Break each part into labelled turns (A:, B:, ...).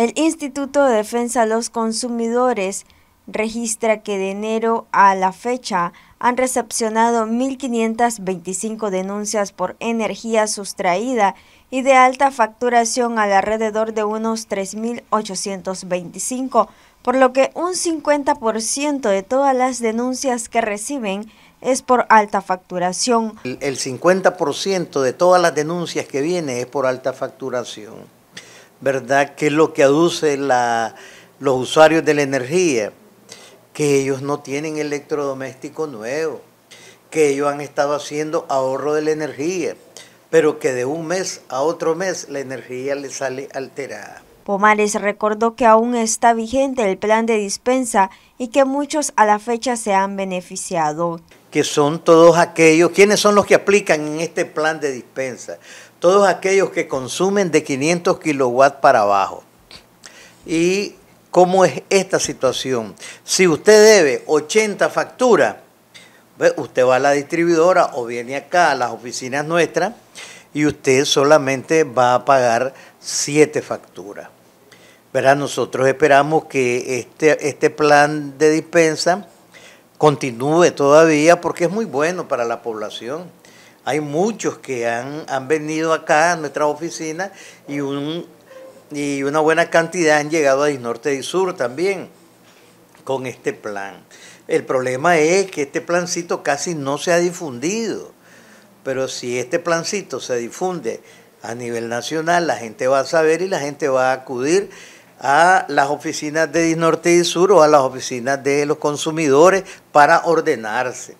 A: El Instituto de Defensa de los Consumidores registra que de enero a la fecha han recepcionado 1.525 denuncias por energía sustraída y de alta facturación alrededor de unos 3.825, por lo que un 50% de todas las denuncias que reciben es por alta facturación.
B: El 50% de todas las denuncias que viene es por alta facturación. ¿verdad? Que es lo que aduce los usuarios de la energía, que ellos no tienen electrodoméstico nuevo, que ellos han estado haciendo ahorro de la energía, pero que de un mes a otro mes la energía les sale alterada.
A: Pomares recordó que aún está vigente el plan de dispensa y que muchos a la fecha se han beneficiado.
B: Que son todos aquellos, ¿quiénes son los que aplican en este plan de dispensa? todos aquellos que consumen de 500 kilowatts para abajo. ¿Y cómo es esta situación? Si usted debe 80 facturas, usted va a la distribuidora o viene acá a las oficinas nuestras y usted solamente va a pagar 7 facturas. nosotros esperamos que este, este plan de dispensa continúe todavía porque es muy bueno para la población hay muchos que han, han venido acá a nuestra oficina y, un, y una buena cantidad han llegado a norte y Sur también con este plan. El problema es que este plancito casi no se ha difundido, pero si este plancito se difunde a nivel nacional, la gente va a saber y la gente va a acudir a las oficinas de Disnorte y Sur o a las oficinas de los consumidores para ordenarse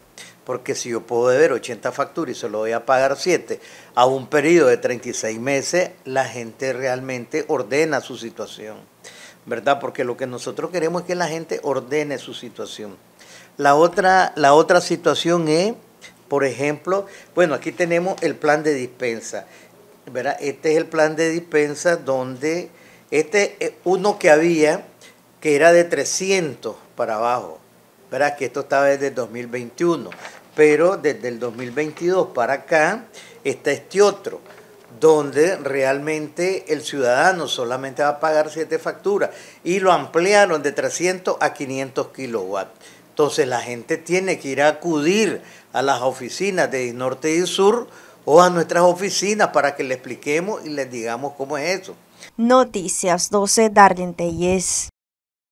B: porque si yo puedo deber 80 facturas y se lo voy a pagar 7 a un periodo de 36 meses, la gente realmente ordena su situación, ¿verdad? Porque lo que nosotros queremos es que la gente ordene su situación. La otra, la otra situación es, por ejemplo, bueno, aquí tenemos el plan de dispensa, ¿verdad? Este es el plan de dispensa donde, este eh, uno que había, que era de 300 para abajo, ¿verdad? Que esto estaba desde 2021 pero desde el 2022 para acá está este otro, donde realmente el ciudadano solamente va a pagar siete facturas y lo ampliaron de 300 a 500 kilowatts. Entonces la gente tiene que ir a acudir a las oficinas de Norte y Sur o a nuestras oficinas para que le expliquemos y les digamos cómo es eso.
A: Noticias 12, Darlene